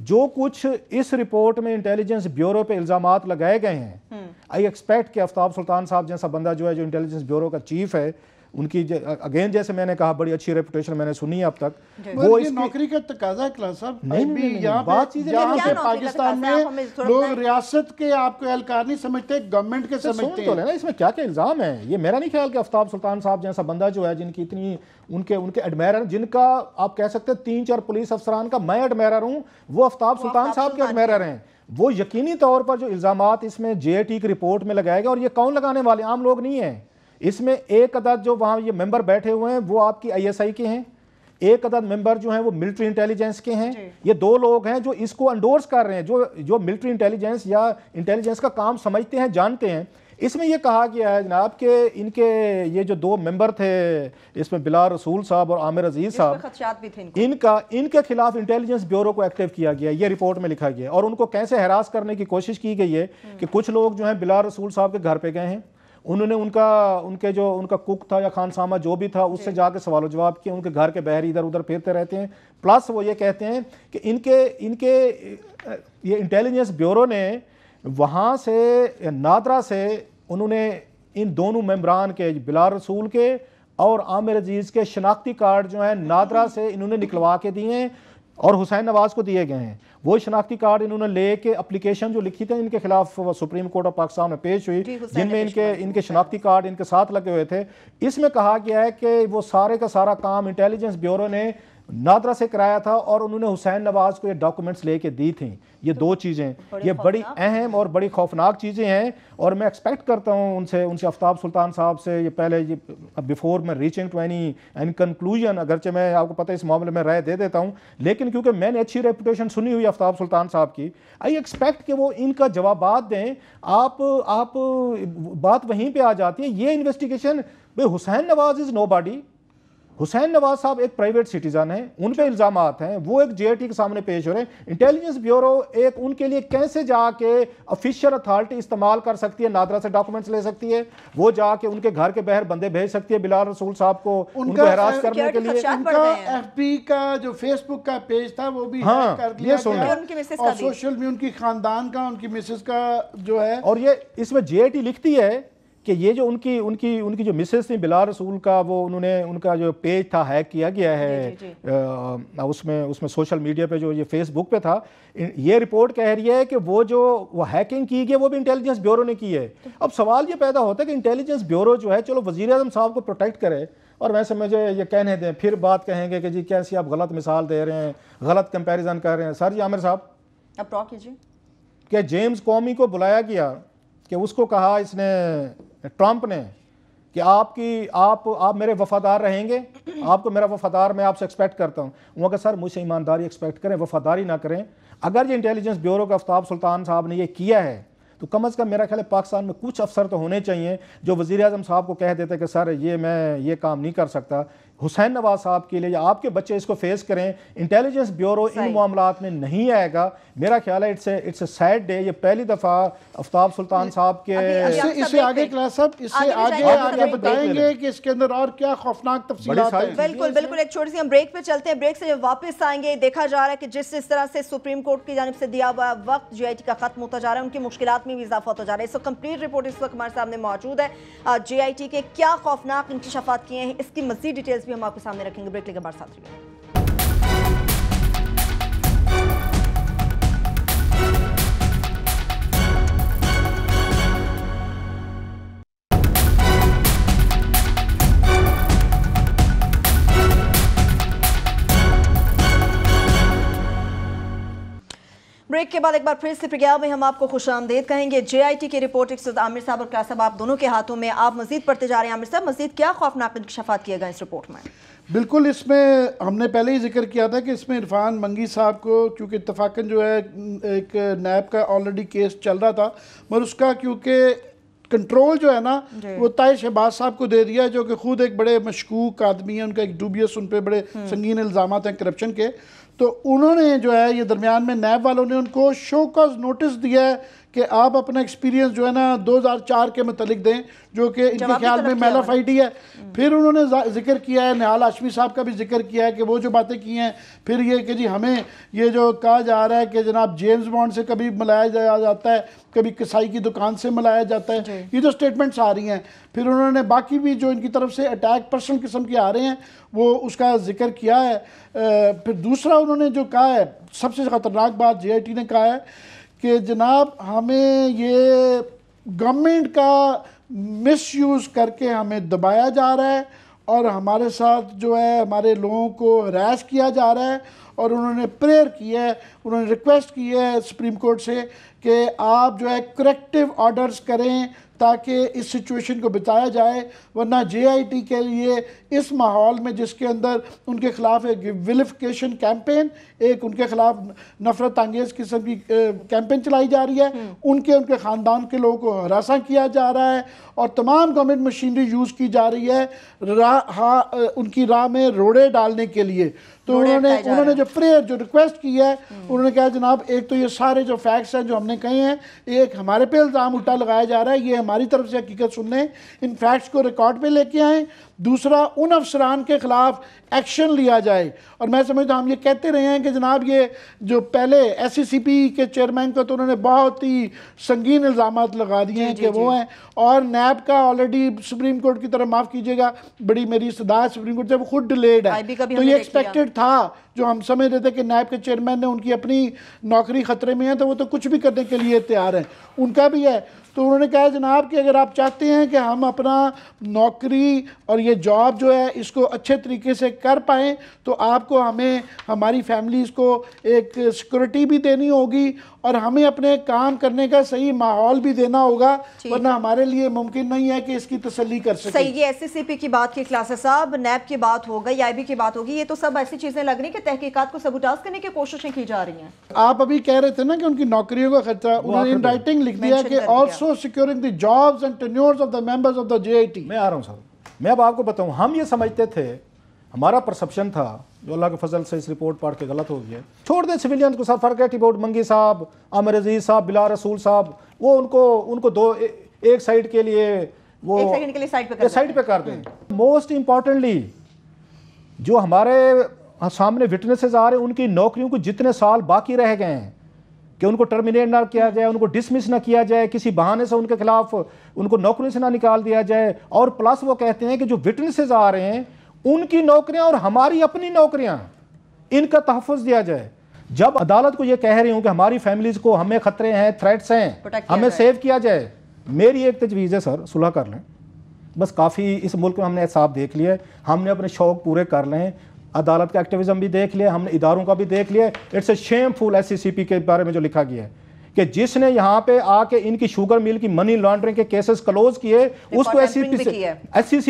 जो कुछ इस रिपोर्ट में इंटेलिजेंस ब्यूरो पे इल्ज़ाम लगाए गए हैं आई हम्म। एक्सपेक्ट कि आफ्ताब सुल्तान साहब जैसा बंदा जो है जो इंटेलिजेंस ब्यूरो का चीफ है उनकी अगेन जैसे मैंने कहा बड़ी अच्छी रेपुटेशन मैंने सुनी है अब तक वो इस नौकरी का तकाजा यहाँ पाकिस्तान में लोग रियासत के आपको एहलकार नहीं समझते गवर्नमेंट के अच्छा, समझते तो हैं इसमें क्या क्या इल्ज़ाम है ये मेरा नहीं ख्याल कि आफ्ताब सुल्तान साहब जैसा बंदा जो है जिनकी इतनी उनके उनके एडमायर जिनका आप कह सकते हैं तीन चार पुलिस अफसरान का मैं एडमायर हूँ वो आफ्ताब सुल्तान साहब के एडमायर हैं वो यकीनी तौर पर जो इल्ज़ाम इसमें जे की रिपोर्ट में लगाए गए और ये कौन लगाने वाले आम लोग नहीं है इसमें एक अदद जो वहाँ ये मेंबर बैठे हुए हैं वो आपकी आईएसआई के हैं एक अदद मेंबर जो हैं वो मिलिट्री इंटेलिजेंस के हैं ये दो लोग हैं जो इसको अंडोर्स कर रहे हैं जो जो मिलिट्री इंटेलिजेंस या इंटेलिजेंस का काम समझते हैं जानते हैं इसमें यह कहा गया है जनाब के इनके ये जो दो मेंबर थे इसमें बिला रसूल साहब और आमिर अजीज साहब इनका इनके खिलाफ इंटेलिजेंस ब्यूरो को एक्टिव किया गया ये रिपोर्ट में लिखा गया और उनको कैसे हरास करने की कोशिश की गई है कि हम्म। कुछ लोग जो हैं बिला रसूल साहब के घर पे गए हैं उन्होंने उनका उनके जो उनका कुक था या खानसामा जो भी था उससे जाके सवाल जवाब किए उनके घर के बहर इधर उधर फिरते रहते हैं प्लस वो ये कहते हैं कि इनके इनके ये इंटेलिजेंस ब्यूरो ने वहाँ से नादरा से उन्होंने इन दोनों मेम्बरान के बिला रसूल के और आमिर अजीज़ के शनाख्ती कार्ड जो हैं नादरा से इन्होंने निकलवा के दिए हैं और हुसैन नवाज़ को दिए गए हैं वो शनाख्ती कार्ड इन्होंने ले के अप्लीकेशन जो लिखी थी इनके खिलाफ सुप्रीम कोर्ट ऑफ पाकिस्तान में पेश हुई जिनमें इनके इनके शनाख्ती कार्ड इनके साथ लगे हुए थे इसमें कहा गया है कि वो सारे का सारा काम इंटेलिजेंस ब्यूरो ने नादरा से कराया था और उन्होंने हुसैन नवाज को ये डॉक्यूमेंट्स लेके दी थी ये तो दो चीज़ें ये बड़ी अहम और बड़ी खौफनाक चीज़ें हैं और मैं एक्सपेक्ट करता हूँ उनसे उनसे आफ्ताब सुल्तान साहब से ये पहले ये बिफोर मैं reaching to any an conclusion अगरचे मैं आपको पता है इस मामले में राय दे देता हूँ लेकिन क्योंकि मैंने अच्छी रेपुटेशन सुनी हुई आफ्ताब सुल्तान साहब की आई एक्सपेक्ट कि वो इनका जवाब दें आप आप बात वहीं पर आ जाती है ये इन्वेस्टिगेशन भाई Hussain Nawaz is nobody Hussain Nawaz sahab एक प्राइवेट सिटीजन है उन इल्ज़ाम हैं वो एक जेएटी के सामने पेश हो रहे हैं इंटेलिजेंस ब्यूरो एक उनके लिए कैसे जाके ऑफिशियल अथॉरिटी इस्तेमाल कर सकती है नादरा से डॉक्यूमेंट्स ले सकती है वो जाके उनके घर के बहर बंदे भेज सकती है बिलाल रसूल साहब को उनको हरास करने के लिए उनका पी का जो फेसबुक का पेज था वो भी हाँ ये सुन सोशल मीडिया उनकी खानदान का उनकी मिसेज का जो है और ये इसमें जे लिखती है कि ये जो उनकी उनकी उनकी जो मिसेस थी बिला रसूल का वो उन्होंने उनका जो पेज था हैक किया गया है जी, जी, आ, उसमें उसमें सोशल मीडिया पे जो ये फेसबुक पे था ये रिपोर्ट कह रही है कि वो जो वो हैकिंग की गई वो भी इंटेलिजेंस ब्यूरो ने की है अब सवाल ये पैदा होता है कि इंटेलिजेंस ब्यूरो जो है चलो वजी अजम साहब को प्रोटेक्ट करे और वैसे मुझे ये कहने दें फिर बात कहेंगे कि जी कैसी आप गलत मिसाल दे रहे हैं गलत कंपेरिजन कर रहे हैं सर जी आमिर साहब अब कीजिए जेम्स कॉमी को बुलाया गया कि उसको कहा इसने ट्रंप ने कि आपकी आप आप मेरे वफादार रहेंगे आपको मेरा वफादार मैं आपसे एक्सपेक्ट करता हूँ वो कहा सर मुझसे ईमानदारी एक्सपेक्ट करें वफादारी ना करें अगर ये इंटेलिजेंस ब्यूरो का आफ्ताब सुल्तान साहब ने ये किया है तो कम अज़ कम मेरा ख्याल है पाकिस्तान में कुछ अफसर तो होने चाहिए जो वज़ी अजम साहब को कह देते कि सर ये मैं ये काम नहीं कर सकता हुसैन नवाज साहब के लिए या आपके बच्चे इसको फेस करें इंटेलिजेंस ब्यूरो इन मामला में नहीं आएगा मेरा ख्याल है it's it's a sad day ये पहली दफ़ा अफ्ताब सुल्तान साहब के इससे इससे आगे क्लास साहब इससे आगे आगे बताएंगे कि इसके अंदर और क्या खौफनाक तफसील बिल्कुल बिल्कुल एक छोटी सी हम ब्रेक पे चलते हैं ब्रेक से जब वापस आएंगे देखा जा रहा है कि जिस जिस तरह से सुप्रीम कोर्ट की जानब से दिया हुआ वक्त जे का ख़त्म होता जा रहा है उनकी मुश्किल में भी इजाफा होता जा रहा है इसको कंप्लीट रिपोर्ट इस वक्त हमारे सामने मौजूद है जे के क्या खौफनाक इंकशाफात किए हैं इसकी मजीद डिटेल्स भी हम आपके सामने रखेंगे ब्रेक लेकर बार साथ रहिए ब्रेक के बाद एक बार फिर से प्रज्ञा में हम आपको खुश आमदेद कहेंगे जेआईटी के रिपोर्ट एक आमिर साहब और क्या साहब आप दोनों के हाथों में आप मजीद पढ़ते जा रहे हैं आमिर साहब मजीद क्या खौफनाक इंकशफात किया गया इस रिपोर्ट में बिल्कुल इसमें हमने पहले ही जिक्र किया था कि इसमें इरफान मंगी साहब को क्योंकि इतफाक़न जो है एक नैब का ऑलरेडी केस चल रहा था मगर उसका क्योंकि कंट्रोल जो है ना वो ताय शहबाज साहब को दे दिया जो कि खुद एक बड़े मशकूक आदमी है उनका एक डूबियस उन पर बड़े हम्म। संगीन इल्ज़ाम हैं करप्शन के तो उन्होंने जो है ये दरमियान में नैब वालों ने उनको शो कॉज नोटिस दिया है कि आप अपना एक्सपीरियंस जो है ना 2004 के मतलब दें जो कि इनके ख्याल में मेला फाइटी है फिर उन्होंने जिक्र किया है निहाल आशमी साहब का भी जिक्र किया है कि वो जो बातें की हैं फिर ये कि जी हमें ये जो कहा जा रहा है कि जनाब जेम्स बॉन्ड से कभी मिलाया जाता है कभी कसाई की दुकान से मिलाया जाता है ये जो स्टेटमेंट्स आ रही हैं फिर उन्होंने बाकी भी जो इनकी तरफ से अटैक पर्सन किस्म के आ रहे हैं वो उसका जिक्र किया है फिर दूसरा उन्होंने जो कहा है सबसे ख़तरनाक बात जे ने कहा है कि जनाब हमें ये गवर्नमेंट का मिस करके हमें दबाया जा रहा है और हमारे साथ जो है हमारे लोगों को हरास किया जा रहा है और उन्होंने प्रेयर की है उन्होंने रिक्वेस्ट की है सुप्रीम कोर्ट से कि आप जो है करेक्टिव ऑर्डर्स करें ताकि इस सिचुएशन को बिताया जाए वरना जेआईटी के लिए इस माहौल में जिसके अंदर उनके ख़िलाफ़ एक विलिफिकेशन कैंपेन एक उनके ख़िलाफ़ नफरत अंगेज किस्म की कैंपेन चलाई जा रही है हम्म। उनके उनके ख़ानदान के लोगों को हरासा किया जा रहा है और तमाम गवर्नमेंट मशीनरी यूज़ की जा रही है रा, उनकी राह में रोड़े डालने के लिए तो उन्होंने उन्होंने जो प्रेयर जो रिक्वेस्ट की है उन्होंने कहा जनाब एक तो ये सारे जो फैक्ट्स हैं जो हमने कहे हैं एक हमारे पे इल्ज़ाम उल्टा लगाया जा रहा है ये हमारी तरफ से हकीकत सुन लें इन फैक्ट्स को रिकॉर्ड पे लेके आएँ दूसरा उन अफसरान के ख़िलाफ़ एक्शन लिया जाए और मैं समझता हूँ हम ये कहते रहे हैं कि जनाब ये जो पहले एस e के चेयरमैन को तो उन्होंने बहुत ही संगीन इल्ज़ाम लगा दिए हैं कि वो हैं और नैब का ऑलरेडी सुप्रीम कोर्ट की तरफ माफ़ कीजिएगा बड़ी मेरी सदा सुप्रीम कोर्ट से वो खुद डिलेड है तो ये एक्सपेक्टेड था जो हम समझ रहे थे कि नायब के चेयरमैन ने उनकी अपनी नौकरी खतरे में है तो वो तो कुछ भी करने के लिए तैयार हैं उनका भी है तो उन्होंने कहा जनाब कि अगर आप चाहते हैं कि हम अपना नौकरी और ये जॉब जो है इसको अच्छे तरीके से कर पाएँ तो आपको हमें हमारी फैमिलीज़ को एक सिक्योरिटी भी देनी होगी और हमें अपने काम करने का सही माहौल भी देना होगा वरना हमारे लिए मुमकिन नहीं है कि इसकी तसली कर सके सही ये एसएससीपी की बात की क्लासेस साहब नैब की बात हो गई आईबी की बात होगी ये तो सब ऐसी चीजें लग रही है कि तहकीकत को सबूटाज करने की कोशिशें की जा रही हैं आप अभी कह रहे थे ना कि उनकी नौकरियों का खर्चा उन्होंने इन राइटिंग लिख दिया कि also securing the jobs and tenures of the members of the J मैं आ रहा हूँ साहब मैं अब आपको बताऊँ हम ये समझते थे हमारा परसेप्शन था जो अल्लाह के फजल से इस रिपोर्ट पढ़ के गलत हो गया छोड़ दें सिविलियंस को सर फॉरगेट अबाउट मंगी साहब आमिर अजीज साहब बिला रसूल साहब वो उनको उनको दो ए, एक साइड के लिए वो एक साइड पर कर कर दें मोस्ट इम्पॉर्टेंटली हम्म। जो हमारे सामने विटनेसेस आ रहे हैं उनकी नौकरियों को जितने साल बाकी रह गए हैं कि उनको टर्मिनेट ना किया जाए उनको डिसमिस ना किया जाए किसी बहाने से उनके खिलाफ उनको नौकरी से ना निकाल दिया जाए और प्लस वो कहते हैं कि जो विटनेसेस आ रहे हैं उनकी नौकरियां और हमारी अपनी नौकरियां इनका तहफ़ दिया जाए जब अदालत को यह कह रही हूं कि हमारी फैमिलीज को हमें खतरे हैं थ्रेट्स हैं हमें सेव किया जाए मेरी एक तजवीज़ है सर सुलह कर लें बस काफ़ी इस मुल्क में हमने एहसाब देख लिया हमने अपने शौक पूरे कर लें अदालत का एक्टिविज्म भी देख लिया हमने इदारों का भी देख लिया it's a shameful S के बारे में जो लिखा गया है कि जिसने यहाँ पे आके इनकी शुगर मिल की मनी लॉन्ड्रिंग के केसेस क्लोज किए उसको एस सी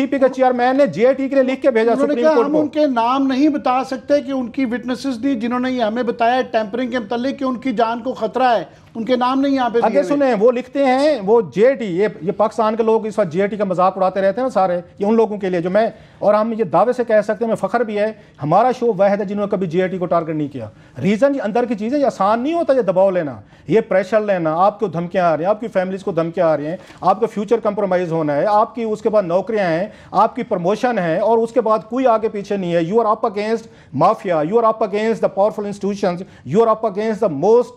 पी सी के चेयरमैन ने जेटी के लिए लिख के भेजा सुप्रीम कोर्ट को उनके नाम नहीं बता सकते कि उनकी विटनेसेस दी जिन्होंने ये हमें बताया टेम्परिंग के मतलब कि उनकी जान को खतरा है उनके नाम नहीं यहाँ पे आगे सुने वो लिखते हैं वो जे ये ये पाकिस्तान के लोग इस वक्त टी का मजाक उड़ाते रहते हैं सारे ये उन लोगों के लिए जो मैं और हम ये दावे से कह सकते हैं हमें फ़ख्र भी है हमारा शो वह है जिन्होंने कभी जे को टारगेट नहीं किया रीज़न अंदर की चीज़ें आसान नहीं होता ये दबाव लेना ये प्रेशर लेना आपको धमकियाँ आ रही हैं आपकी फैमिलीज़ को धमकियाँ आ रही हैं आपका फ्यूचर कंप्रोमाइज़ होना है आपकी उसके बाद नौकरियाँ हैं आपकी प्रमोशन है और उसके बाद कोई आगे पीछे नहीं है you are up against mafia you are up against the powerful institution you are up against the most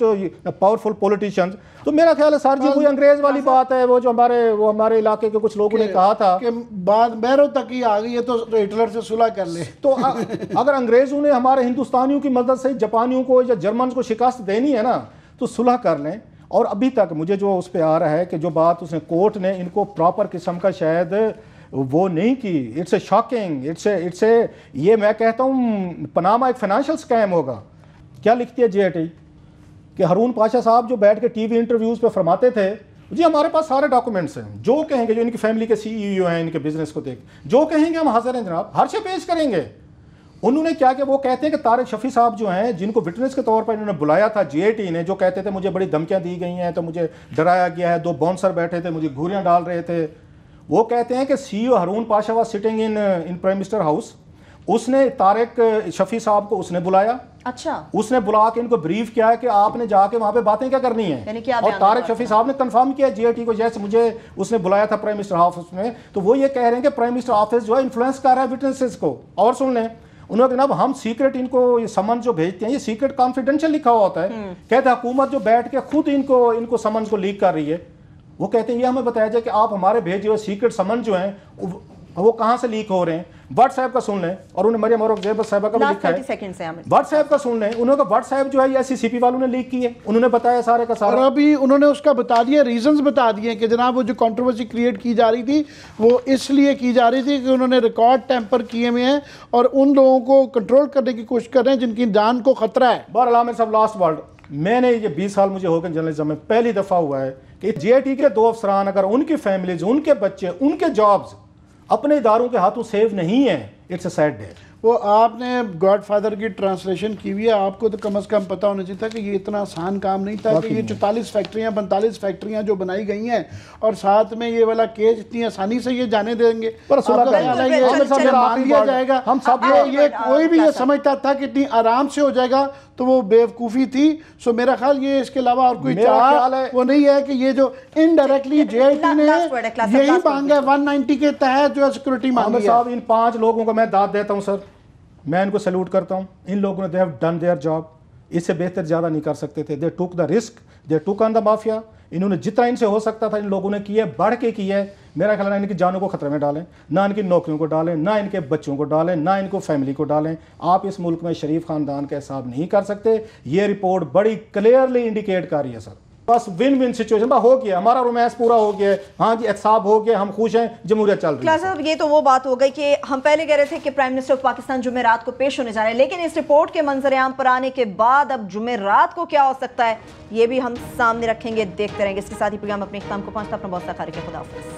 powerful politicians तो मेरा ख्याल है सर जी कोई हाँ, अंग्रेज वाली बात है वो जो हमारे वो हमारे इलाके के कुछ लोगों ने कहा था कि बाद बैरो तक ही आ गई है तो, तो हिटलर से सुलह कर ले तो अ, अगर अंग्रेजों ने हमारे हिंदुस्तानियों की मदद से जापानियों को या जर्मन को शिकस्त देनी है ना तो सुलह कर लें और अभी तक मुझे जो उस पर आ रहा है कि जो बात उसने कोर्ट ने इनको प्रॉपर किस्म का शायद वो नहीं की it's a shocking it's a it's a ये मैं कहता हूँ पनामा एक फाइनेंशियल स्कैम होगा क्या लिखती है जे कि हरून पाशा साहब जो बैठ के टीवी इंटरव्यूज़ पे फरमाते थे जी हमारे पास सारे डॉक्यूमेंट्स हैं जो कहेंगे जो इनकी फैमिली के सीईओ e हैं इनके बिजनेस को देख जो कहेंगे हम हाजिर हैं जनाब हर से पेश करेंगे उन्होंने क्या किया वो कहते हैं कि तारिक शफी साहब जो हैं जिनको विटनेस के तौर पर इन्होंने बुलाया था जीएटी ने जो कहते थे मुझे बड़ी धमकियां दी गई हैं तो मुझे डराया गया है दो बाउंसर बैठे थे मुझे घूरियाँ डाल रहे थे वो कहते हैं कि CEO e Haroon Pasha was sitting in in prime minister house उसने तारक शफी साहब को उसने बुलाया अच्छा उसने बुला के इनको ब्रीफ किया है कि आपने जाके वहाँ पे बातें क्या करनी है और तारक शफी साहब ने कंफर्म किया जीआईटी को जैसे मुझे उसने बुलाया था प्राइम मिनिस्टर ऑफिस में तो वो ये कह रहे हैं कि प्राइम मिनिस्टर ऑफिस जो है इन्फ्लुएंस कर रहा है विटनेसेस को और सुन लें उन्होंने जनाब हम सीक्रेट इनको ये समन जो भेजते हैं ये सीक्रेट कॉन्फिडेंशियल लिखा हुआ होता है हम्म। कहते हैं जो बैठ के खुद इनको इनको समन को लीक कर रही है वो कहते हैं ये हमें बताया जाए कि आप हमारे भेजे हुए सीक्रेट समन जो हैं और वो कहां से लीक हो रहे हैं व्हाट्सएप का सुन लें और उन्हें मरियम और साहबा का लिखा है व्हाट्सएप का सुन लें उन्होंने व्हाट्सएप जो है एससीसीपी e वालों ने लीक की है उन्होंने बताया सारे का सारा और अभी उन्होंने उसका बता दिया रीजंस बता दिए कि जनाब वो जो कंट्रोवर्सी क्रिएट की जा रही थी वो इसलिए की जा रही थी कि उन्होंने रिकॉर्ड टेम्पर किए हुए हैं और उन लोगों को कंट्रोल करने की कोशिश कर रहे हैं जिनकी जान को खतरा है बहर बहरहाल साहब लास्ट वर्ल्ड मैंने ये बीस साल मुझे होकर जर्नलिज्म में पहली दफ़ा हुआ है कि जे के दो अफसरान अगर उनकी फैमिलीज उनके बच्चे उनके जॉब्स अपने इदारों के हाथों सेव नहीं है इट्स अ सैड डे वो आपने गॉडफादर की ट्रांसलेशन की हुई है आपको तो कम अज़ कम पता होना चाहिए था कि ये इतना आसान काम नहीं था कि ये चौतालीस फैक्ट्रियां पैंतालीस फैक्ट्रियां जो बनाई गई हैं और साथ में ये वाला केस इतनी आसानी से ये जाने देंगे पर जाएगा हम सब ये कोई भी ये समझता था कि इतनी आराम से हो जाएगा तो वो बेवकूफ़ी थी सो मेरा ख्याल ये इसके अलावा और कोई वो नहीं है कि ये जो इनडायरेक्टली जे ने यही मांगा है वन नाइनटी के तहत जो है सिक्योरिटी मांगी साहब इन पांच लोगों को मैं दाद देता हूँ सर मैं इनको सैल्यूट करता हूँ इन लोगों ने they have done their job इससे बेहतर ज़्यादा नहीं कर सकते थे they took the risk they took on the mafia इन्होंने जितना इनसे हो सकता था इन लोगों ने किया बढ़ के किया है मेरा ख्याल है इनकी जानों को खतरे में डालें ना इनकी नौकरियों को डालें ना इनके बच्चों को डालें ना इनको फैमिली को डालें आप इस मुल्क में शरीफ खानदान का हिसाब नहीं कर सकते ये रिपोर्ट बड़ी क्लियरली इंडिकेट कर रही है सर बस विन विन सिचुएशन हो गया हमारा रोमांस पूरा हो गया हाँ जी एहसाब हो गया हम खुश हैं जमहूरियत चल रही है ये तो वो बात हो गई कि हम पहले कह रहे थे कि प्राइम मिनिस्टर ऑफ पाकिस्तान जुमेरात को पेश होने जा रहे हैं लेकिन इस रिपोर्ट के मंजर आम पर आने के बाद अब जुमेरात को क्या हो सकता है ये भी हम सामने रखेंगे देखते रहेंगे इसके साथ ही प्रोग्राम अपने इख्ताम को पहुंचता अपना बहुत सारा खारिक खुदाफिज़